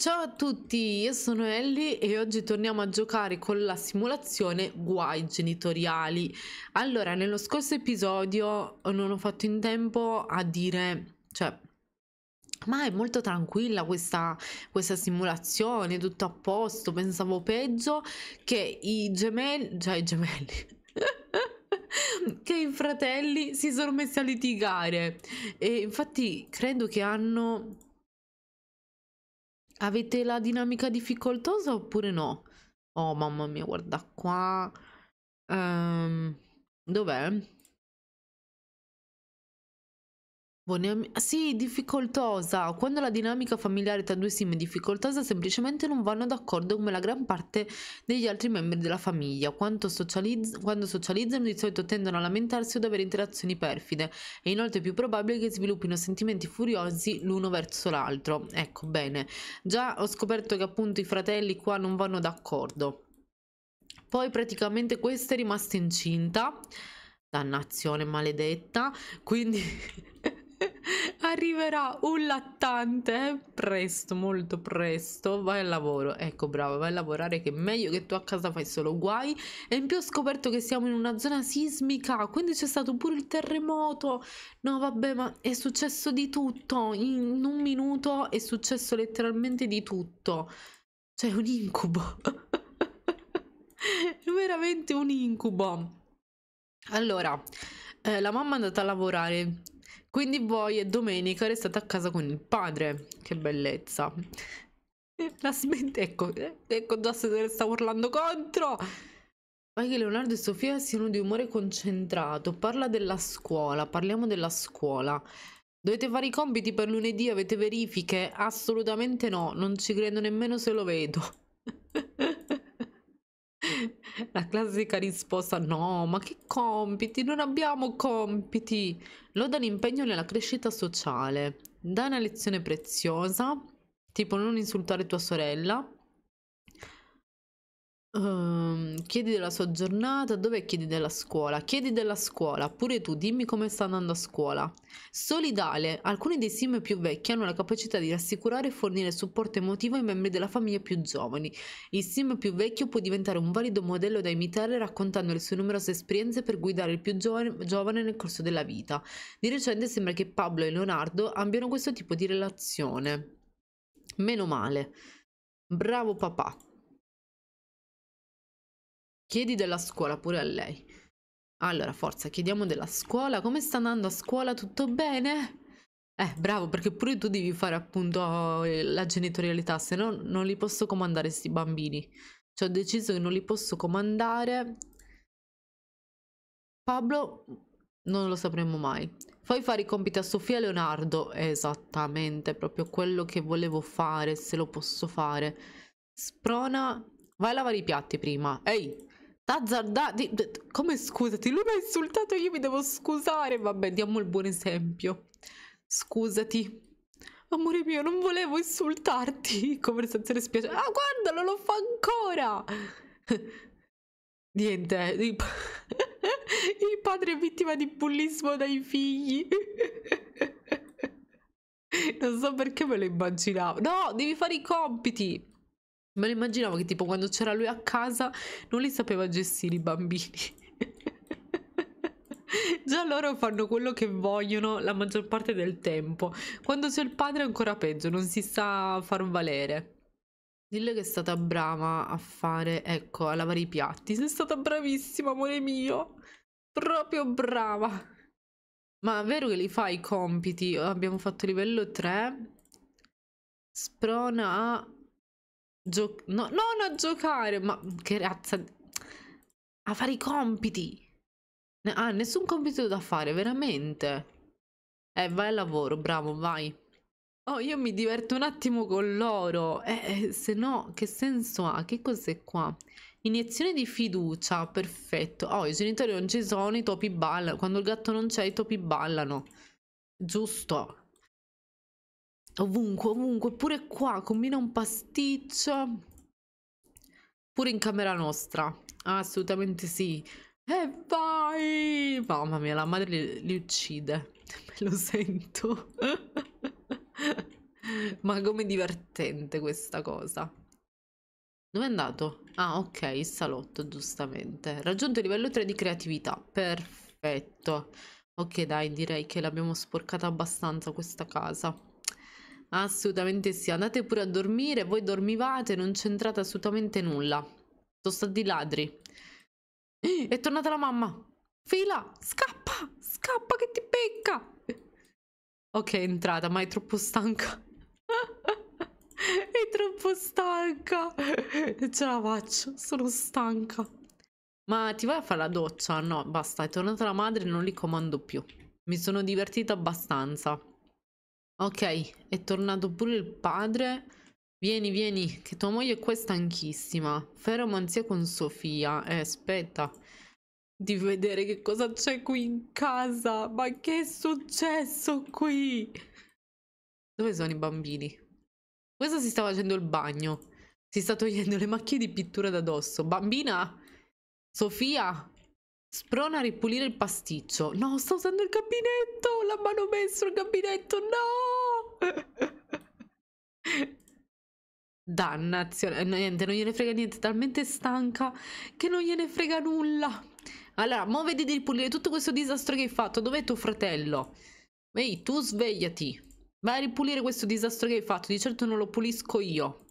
Ciao a tutti, io sono Ellie e oggi torniamo a giocare con la simulazione guai genitoriali. Allora, nello scorso episodio non ho fatto in tempo a dire, cioè, ma è molto tranquilla questa, questa simulazione, tutto a posto, pensavo peggio, che i gemelli, cioè i gemelli... che i fratelli si sono messi a litigare e infatti credo che hanno Avete la dinamica difficoltosa oppure no? Oh mamma mia, guarda qua. Um, dov'è? Boh, ah, sì, difficoltosa. Quando la dinamica familiare tra due sim è difficoltosa, semplicemente non vanno d'accordo come la gran parte degli altri membri della famiglia. Quando, socializz quando socializzano di solito tendono a lamentarsi o ad avere interazioni perfide. È inoltre più probabile che sviluppino sentimenti furiosi l'uno verso l'altro. Ecco, bene. Già ho scoperto che appunto i fratelli qua non vanno d'accordo. Poi praticamente questa è rimasta incinta dannazione maledetta quindi arriverà un lattante presto, molto presto. Vai al lavoro, ecco, brava, vai a lavorare che è meglio che tu a casa fai solo guai. E in più ho scoperto che siamo in una zona sismica, quindi c'è stato pure il terremoto. No, vabbè, ma è successo di tutto. In un minuto è successo letteralmente di tutto. Cioè, un incubo. veramente un incubo. Allora, eh, la mamma è andata a lavorare quindi Boy e domenica è restata a casa con il padre. Che bellezza. La smette, ecco, eh, ecco già se ne sta urlando contro. Vai che Leonardo e Sofia siano di umore concentrato. Parla della scuola, parliamo della scuola. Dovete fare i compiti per lunedì, avete verifiche? Assolutamente no, non ci credo nemmeno se lo vedo. La classica risposta no, ma che compiti? Non abbiamo compiti. Loda l'impegno nella crescita sociale. Dai una lezione preziosa, tipo non insultare tua sorella. Ehm, chiedi della sua giornata, dove chiedi della scuola? Chiedi della scuola, pure tu, dimmi come sta andando a scuola. Solidale, alcuni dei sim più vecchi hanno la capacità di rassicurare e fornire supporto emotivo ai membri della famiglia più giovani. Il sim più vecchio può diventare un valido modello da imitare raccontando le sue numerose esperienze per guidare il più giovane nel corso della vita. Di recente sembra che Pablo e Leonardo abbiano questo tipo di relazione. Meno male. Bravo papà. Chiedi della scuola pure a lei. Allora, forza, chiediamo della scuola. Come sta andando a scuola? Tutto bene? Eh, bravo, perché pure tu devi fare appunto la genitorialità, se no non li posso comandare questi bambini. Cioè ho deciso che non li posso comandare. Pablo non lo sapremo mai. Fai fare i compiti a Sofia e Leonardo. Esattamente, proprio quello che volevo fare, se lo posso fare. Sprona, vai a lavare i piatti prima. Ehi, Azzardati, come scusati? Lui mi ha insultato, io mi devo scusare. Vabbè, diamo il buon esempio. Scusati. Amore mio, non volevo insultarti. Conversazione spiace. Ah, guardalo, lo fa ancora. Niente. Eh, il padre è vittima di bullismo dai figli. non so perché me lo immaginavo. No, devi fare i compiti. Me lo immaginavo che tipo quando c'era lui a casa non li sapeva gestire i bambini. Già loro fanno quello che vogliono la maggior parte del tempo. Quando c'è il padre è ancora peggio, non si sa far valere. Dillo che è stata brava a fare, ecco, a lavare i piatti. Sei stata bravissima, amore mio. Proprio brava. Ma è vero che li fai i compiti? Abbiamo fatto livello 3. Sprona a Gio no, non a giocare, ma che razza... A fare i compiti. Ah, nessun compito da fare, veramente. Eh, vai al lavoro, bravo, vai. Oh, io mi diverto un attimo con loro. Eh, eh, se no, che senso ha? Che cos'è qua? Iniezione di fiducia, perfetto. Oh, i genitori non ci sono, i topi ballano. Quando il gatto non c'è, i topi ballano. Giusto. Ovunque, ovunque, pure qua, combina un pasticcio. Pure in camera nostra. Assolutamente sì. E vai! Mamma mia, la madre li, li uccide. Me lo sento. Ma com'è divertente questa cosa. Dove è andato? Ah, ok, il salotto, giustamente. Raggiunto il livello 3 di creatività. Perfetto. Ok, dai, direi che l'abbiamo sporcata abbastanza questa casa. Assolutamente sì, andate pure a dormire, voi dormivate, non c'entrate assolutamente nulla. Sono stati ladri. Eh, è tornata la mamma. Fila, scappa, scappa che ti pecca. Ok, è entrata, ma è troppo stanca. è troppo stanca. Non Ce la faccio, sono stanca. Ma ti vai a fare la doccia? No, basta, è tornata la madre e non li comando più. Mi sono divertita abbastanza. Ok, è tornato pure il padre. Vieni, vieni, che tua moglie qua è stanchissima. Feromanzia con Sofia. Eh, aspetta di vedere che cosa c'è qui in casa. Ma che è successo qui? Dove sono i bambini? Questa si sta facendo il bagno. Si sta togliendo le macchie di pittura da dosso. Bambina, Sofia, sprona a ripulire il pasticcio. No, sta usando il gabinetto. La L'ha manomesso il gabinetto. No! Dannazione, eh, niente, non gliene frega niente, talmente stanca che non gliene frega nulla. Allora, mo vedi di ripulire tutto questo disastro che hai fatto. Dov'è tuo fratello? Ehi, tu svegliati. Vai a ripulire questo disastro che hai fatto. Di certo non lo pulisco io.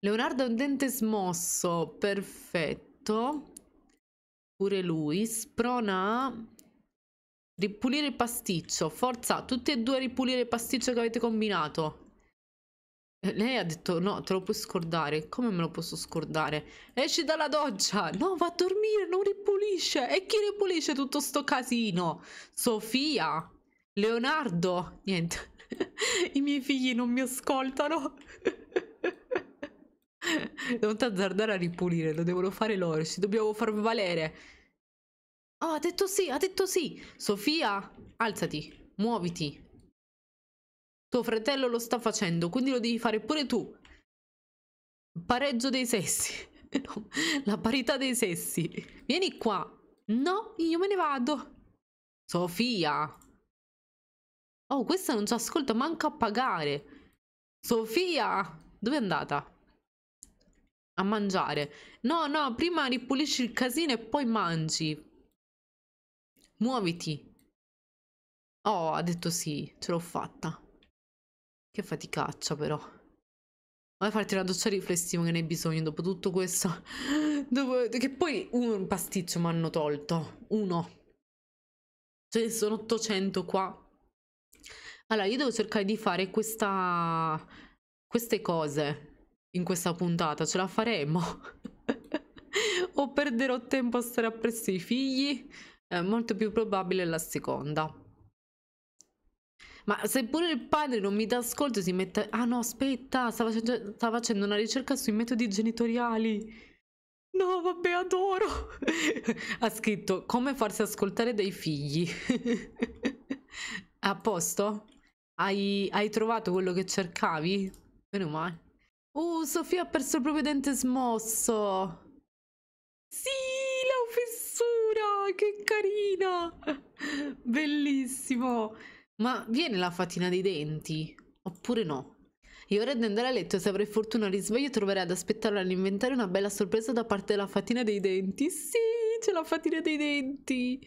Leonardo ha un dente smosso. Perfetto. Pure lui. Sprona Ripulire il pasticcio. Forza, tutti e due ripulire il pasticcio che avete combinato. Eh, lei ha detto no, te lo puoi scordare. Come me lo posso scordare? Esci dalla doccia! No, va a dormire, non ripulisce. E chi ripulisce tutto sto casino? Sofia? Leonardo? Niente. I miei figli non mi ascoltano. non azzardare a ripulire, lo devono fare loro. Ci dobbiamo far valere. Oh, ha detto sì, ha detto sì. Sofia, alzati, muoviti. Tuo fratello lo sta facendo, quindi lo devi fare pure tu. Pareggio dei sessi. No, la parità dei sessi. Vieni qua. No, io me ne vado. Sofia. Oh, questa non ci ascolta, manca a pagare. Sofia, dove è andata? A mangiare. No, no, prima ripulisci il casino e poi mangi. Muoviti! Oh, ha detto sì, ce l'ho fatta. Che faticaccia però. Vai a farti una doccia riflessiva che ne hai bisogno dopo tutto questo. Dopo... Che poi un pasticcio mi hanno tolto. Uno. Cioè sono 800 qua. Allora, io devo cercare di fare questa... queste cose in questa puntata. Ce la faremo? o perderò tempo a stare appresso i figli? È eh, molto più probabile la seconda. Ma se pure il padre non mi dà ascolto si mette... Ah no, aspetta, sta facendo, sta facendo una ricerca sui metodi genitoriali. No, vabbè, adoro. ha scritto come farsi ascoltare dai figli. A posto? Hai, hai, trovato quello che cercavi? Meno male. Uh, Sofia ha perso il proprio dente smosso. Sì! professora, che carina! Bellissimo! Ma viene la fatina dei denti? Oppure no? E ora di andare a letto se avrai fortuna al risveglio troverai ad aspettare all'inventario una bella sorpresa da parte della fatina dei denti. Sì, c'è la fatina dei denti!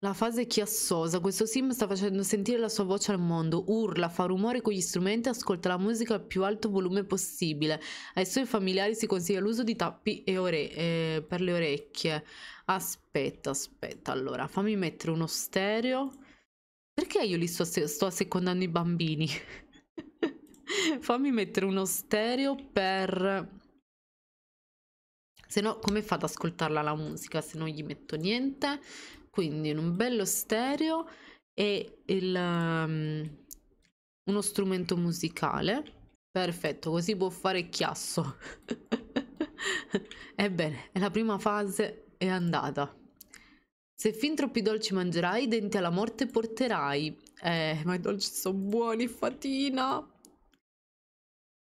La fase è chiassosa, questo sim sta facendo sentire la sua voce al mondo, urla, fa rumore con gli strumenti, ascolta la musica al più alto volume possibile. Ai suoi familiari si consiglia l'uso di tappi ore- eh, per le orecchie. Aspetta, aspetta, allora fammi mettere uno stereo. Perché io li sto, sto assecondando i bambini? fammi mettere uno stereo per... Se no, come fa ad ascoltarla la musica se non gli metto niente? quindi in un bello stereo e il, um, uno strumento musicale. Perfetto, così può fare chiasso. Ebbene, la prima fase è andata. Se fin troppi dolci mangerai, denti alla morte porterai. Eh, ma i dolci sono buoni, fatina.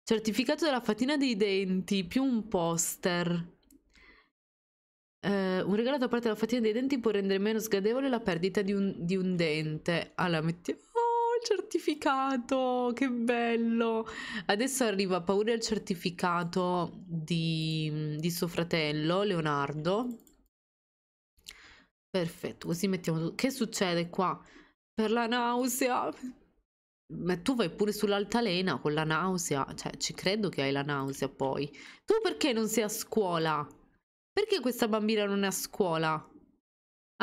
Certificato della fatina dei denti, più un poster eh, un regalo da parte della fatina dei denti può rendere meno sgradevole la perdita di un, di un dente. Allora mettiamo oh, il certificato, che bello. Adesso arriva paura il certificato di, di suo fratello Leonardo. Perfetto, così mettiamo Che succede qua? Per la nausea. Ma tu vai pure sull'altalena con la nausea. Cioè, ci credo che hai la nausea poi. Tu perché non sei a scuola? Perché questa bambina non è a scuola?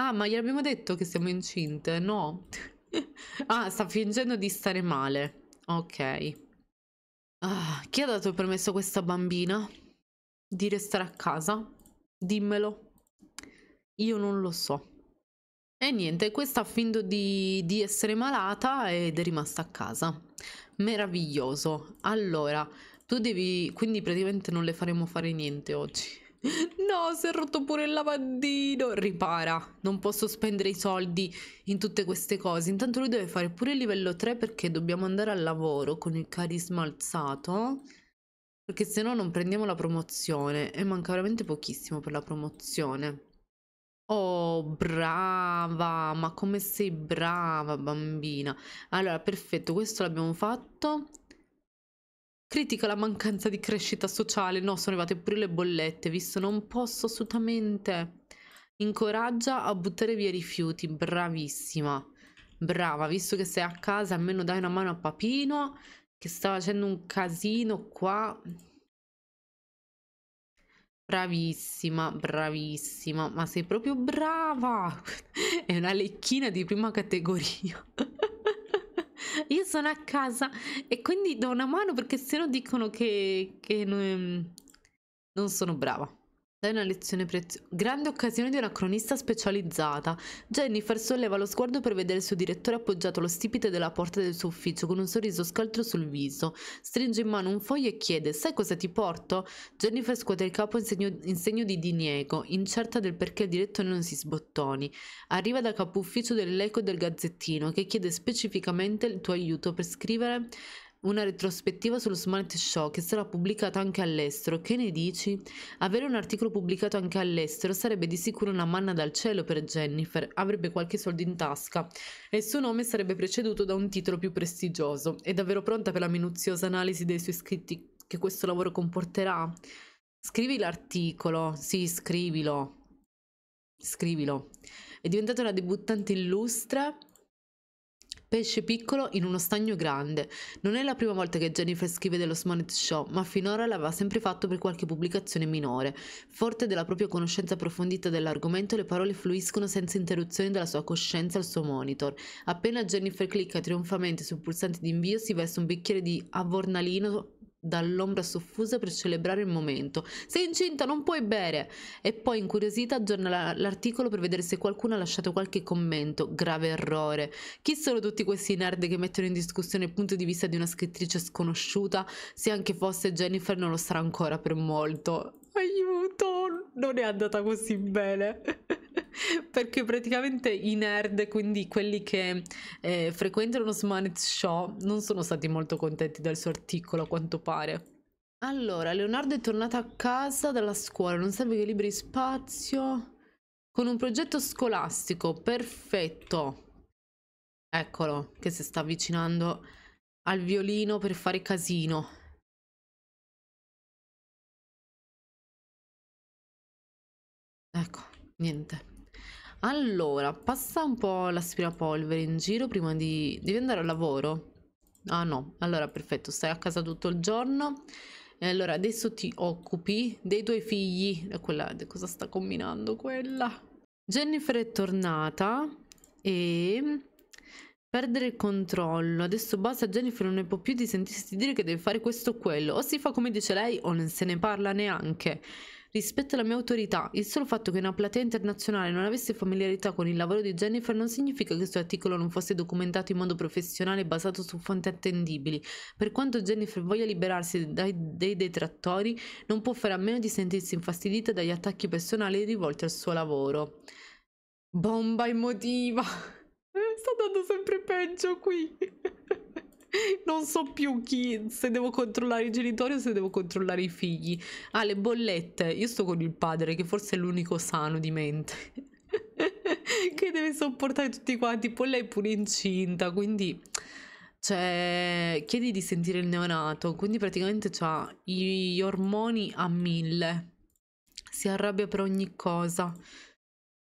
Ah, ma gli abbiamo detto che siamo incinte? No. ah, sta fingendo di stare male. Ok. Ah, chi ha dato il permesso a questa bambina di restare a casa? Dimmelo. Io non lo so. E niente, questa ha finto di, di, essere malata ed è rimasta a casa. Meraviglioso. Allora, tu devi... quindi praticamente non le faremo fare niente oggi. No, si è rotto pure il lavandino. Ripara. Non posso spendere i soldi in tutte queste cose. Intanto lui deve fare pure il livello 3 perché dobbiamo andare al lavoro con il carisma alzato. Perché se no non prendiamo la promozione. E manca veramente pochissimo per la promozione. Oh, brava. Ma come sei brava, bambina. Allora, perfetto. Questo l'abbiamo fatto. Critica la mancanza di crescita sociale. No, sono arrivate pure le bollette, visto non posso assolutamente. Incoraggia a buttare via i rifiuti. Bravissima. Brava, visto che sei a casa, almeno dai una mano a Papino che sta facendo un casino qua. Bravissima, bravissima, ma sei proprio brava! È una lecchina di prima categoria. io sono a casa e quindi do una mano perché sennò dicono che, che mm, non sono brava. Dai una lezione preziosa. Grande occasione di una cronista specializzata. Jennifer solleva lo sguardo per vedere il suo direttore appoggiato allo stipite della porta del suo ufficio con un sorriso scaltro sul viso. Stringe in mano un foglio e chiede: Sai cosa ti porto? Jennifer scuote il capo in segno, in segno di diniego, incerta del perché il direttore non si sbottoni. Arriva dal capo ufficio dell'eco del gazzettino che chiede specificamente il tuo aiuto per scrivere una retrospettiva sullo Smart Show che sarà pubblicata anche all'estero. Che ne dici? Avere un articolo pubblicato anche all'estero sarebbe di sicuro una manna dal cielo per Jennifer, avrebbe qualche soldo in tasca e il suo nome sarebbe preceduto da un titolo più prestigioso. È davvero pronta per la minuziosa analisi dei suoi scritti che questo lavoro comporterà? Scrivi l'articolo, sì, scrivilo. Scrivilo. È diventata una debuttante illustre Pesce piccolo in uno stagno grande. Non è la prima volta che Jennifer scrive dello Smart Show, ma finora l'aveva sempre fatto per qualche pubblicazione minore. Forte della propria conoscenza approfondita dell'argomento, le parole fluiscono senza interruzioni dalla sua coscienza al suo monitor. Appena Jennifer clicca trionfamente sul pulsante di invio, si veste un bicchiere di avornalino dall'ombra soffusa per celebrare il momento. Sei incinta, non puoi bere! E poi, incuriosita, aggiorna l'articolo per vedere se qualcuno ha lasciato qualche commento. Grave errore. Chi sono tutti questi nerd che mettono in discussione il punto di vista di una scrittrice sconosciuta? Se anche fosse Jennifer, non lo sarà ancora per molto. Aiuto! Non è andata così bene. perché praticamente i nerd, quindi quelli che eh, frequentano Smanet Show, non sono stati molto contenti del suo articolo, a quanto pare. Allora, Leonardo è tornato a casa dalla scuola, non serve che libri spazio. Con un progetto scolastico, perfetto. Eccolo, che si sta avvicinando al violino per fare casino. Ecco, niente. Allora, passa un po' l'aspirapolvere in giro prima di... Devi andare al lavoro? Ah no, allora perfetto, stai a casa tutto il giorno. E allora adesso ti occupi dei tuoi figli. Quella, cosa sta combinando quella? Jennifer è tornata e... Perdere il controllo. Adesso basta, Jennifer non ne può più di sentirsi dire che deve fare questo o quello. O si fa come dice lei o non se ne parla neanche rispetto alla mia autorità. Il solo fatto che una platea internazionale non avesse familiarità con il lavoro di Jennifer non significa che il suo articolo non fosse documentato in modo professionale e basato su fonti attendibili. Per quanto Jennifer voglia liberarsi dai, dei detrattori, non può fare a meno di sentirsi infastidita dagli attacchi personali rivolti al suo lavoro. Bomba emotiva! Sta andando sempre peggio qui! non so più chi, se devo controllare i genitori o se devo controllare i figli. Ah, le bollette. Io sto con il padre, che forse è l'unico sano di mente. che deve sopportare tutti quanti. Poi lei è pure incinta, quindi... Cioè, chiedi di sentire il neonato, quindi praticamente ha gli ormoni a mille. Si arrabbia per ogni cosa.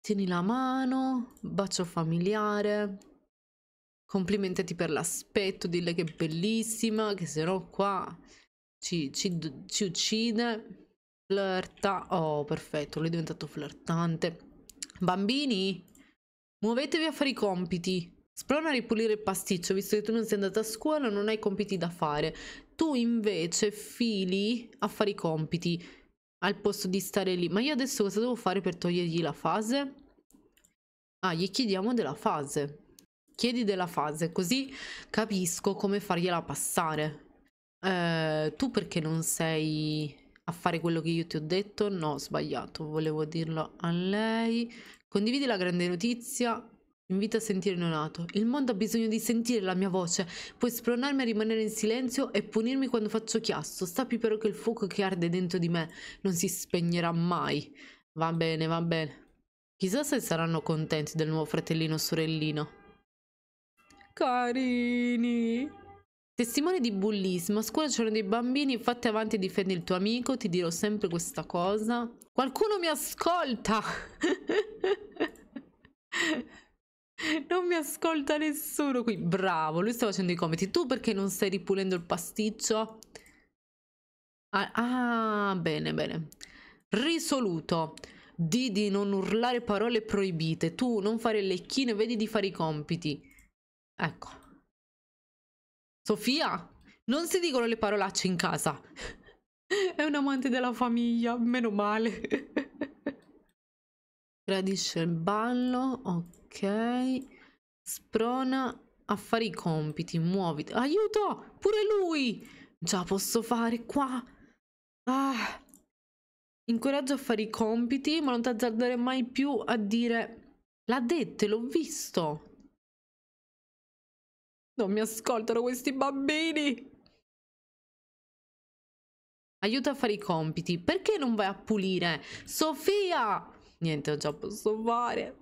Tieni la mano, bacio familiare, complimentati per l'aspetto, dille che è bellissima, che se no qua ci, ci, ci uccide. Flirta, oh perfetto, lui è diventato flirtante. Bambini, muovetevi a fare i compiti. Sprona a ripulire il pasticcio, visto che tu non sei andata a scuola, non hai compiti da fare. Tu invece fili a fare i compiti al posto di stare lì. Ma io adesso cosa devo fare per togliergli la fase? Ah, gli chiediamo della fase chiedi della fase, così capisco come fargliela passare. Eh, tu perché non sei a fare quello che io ti ho detto? No, ho sbagliato, volevo dirlo a lei. Condividi la grande notizia, Invita a sentire neonato. Il mondo ha bisogno di sentire la mia voce. Puoi spronarmi a rimanere in silenzio e punirmi quando faccio chiasso. Sappi però che il fuoco che arde dentro di me non si spegnerà mai. Va bene, va bene. Chissà se saranno contenti del nuovo fratellino o sorellino. Carini. Testimone di bullismo, a scuola c'erano dei bambini, fatti avanti e difendi il tuo amico, ti dirò sempre questa cosa. Qualcuno mi ascolta! non mi ascolta nessuno qui. Bravo, lui sta facendo i commenti. Tu perché non stai ripulendo il pasticcio? Ah, ah bene, bene. Risoluto. Di di non urlare parole proibite. Tu non fare lecchine, vedi di fare i compiti. Ecco. Sofia, non si dicono le parolacce in casa. È un amante della famiglia, meno male. Gradisce il ballo, ok. Sprona a fare i compiti, muoviti. Aiuto, pure lui! Già posso fare qua. Ah. Incoraggio a fare i compiti, ma non ti azzardare mai più a dire... L'ha detto l'ho visto. Non mi ascoltano questi bambini! Aiuta a fare i compiti. Perché non vai a pulire? Sofia! Niente, già posso fare.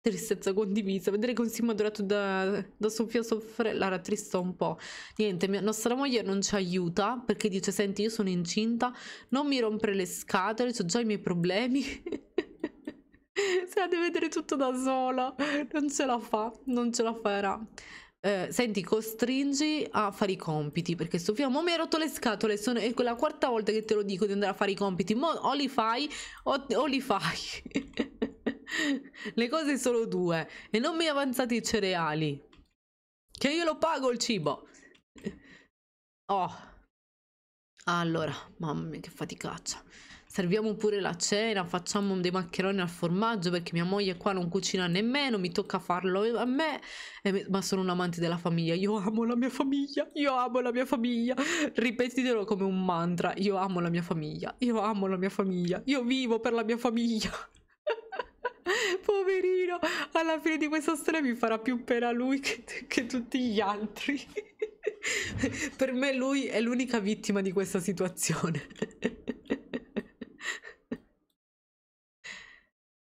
Tristezza condivisa. Vedere come si è adorato da, da Sofia soffre Lara, rattrista un po'. Niente, mia, nostra moglie non ci aiuta perché dice, senti, io sono incinta, non mi rompere le scatole, ho già i miei problemi. Se la deve vedere tutto da sola, non ce la fa, non ce la farà eh, senti, costringi a fare i compiti perché Sofia mo mi hai rotto le scatole. Sono, è quella quarta volta che te lo dico di andare a fare i compiti. Mo, o li fai o, o li fai. le cose sono due. E non mi avanzate i cereali. Che io lo pago il cibo. Oh. Allora, mamma mia, che faticaccia serviamo pure la cena, facciamo dei maccheroni al formaggio perché mia moglie qua non cucina nemmeno, mi tocca farlo a me, eh, ma sono un amante della famiglia, io amo la mia famiglia, io amo la mia famiglia, ripetitelo come un mantra, io amo la mia famiglia, io amo la mia famiglia, io vivo per la mia famiglia. Poverino, alla fine di questa storia mi farà più pena lui che, che tutti gli altri. per me lui è l'unica vittima di questa situazione.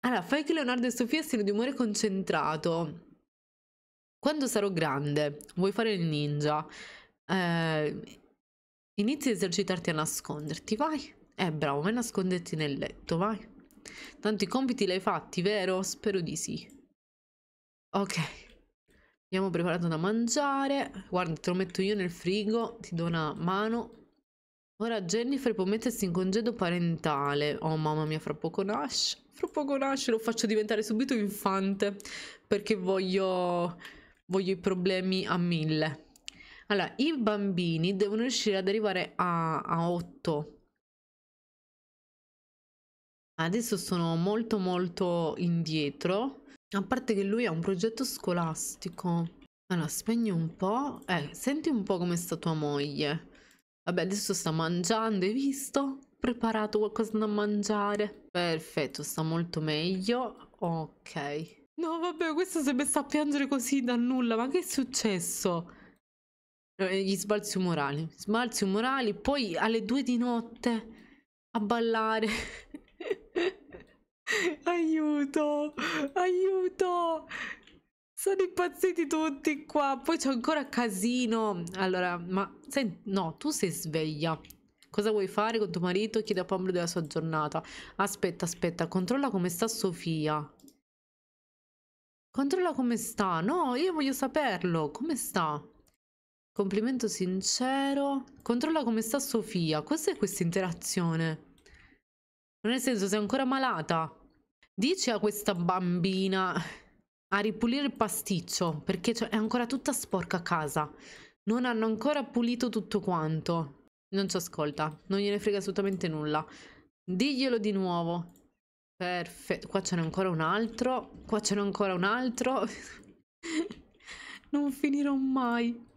Allora, fai che Leonardo e Sofia siano di umore concentrato. Quando sarò grande, vuoi fare il ninja? Eh, inizi a esercitarti a nasconderti, vai. Eh, bravo, vai a nasconderti nel letto, vai. Tanto i compiti li hai fatti, vero? Spero di sì. Ok. Abbiamo preparato da mangiare. Guarda, te lo metto io nel frigo, ti do una mano. Ora Jennifer può mettersi in congedo parentale. Oh mamma mia, fra poco nasce. Fra poco nasce, lo faccio diventare subito infante. Perché voglio, voglio i problemi a mille. Allora, i bambini devono riuscire ad arrivare a, a 8. Adesso sono molto molto indietro. A parte che lui ha un progetto scolastico. Allora, spegni un po'. Eh, senti un po' come sta tua moglie. Vabbè, adesso sta mangiando, hai visto? Ho preparato qualcosa da mangiare. Perfetto, sta molto meglio. Ok. No, vabbè, questo si è messo a piangere così da nulla. Ma che è successo? Eh, gli sbalzi umorali. Sbalzi umorali. Poi alle due di notte a ballare. aiuto! Aiuto! Sono impazziti tutti qua. Poi c'è ancora casino. Allora, ma senti, no, tu sei sveglia. Cosa vuoi fare con tuo marito? Chiede a Pablo della sua giornata. Aspetta, aspetta, controlla come sta Sofia. Controlla come sta. No, io voglio saperlo. Come sta? Complimento sincero. Controlla come sta Sofia. Cos'è questa interazione? Non nel senso, sei ancora malata. Dici a questa bambina a ripulire il pasticcio perché cioè, è ancora tutta sporca a casa. Non hanno ancora pulito tutto quanto. Non ci ascolta, non gliene frega assolutamente nulla. Diglielo di nuovo. Perfetto, qua ce n'è ancora un altro, qua ce n'è ancora un altro. non finirò mai.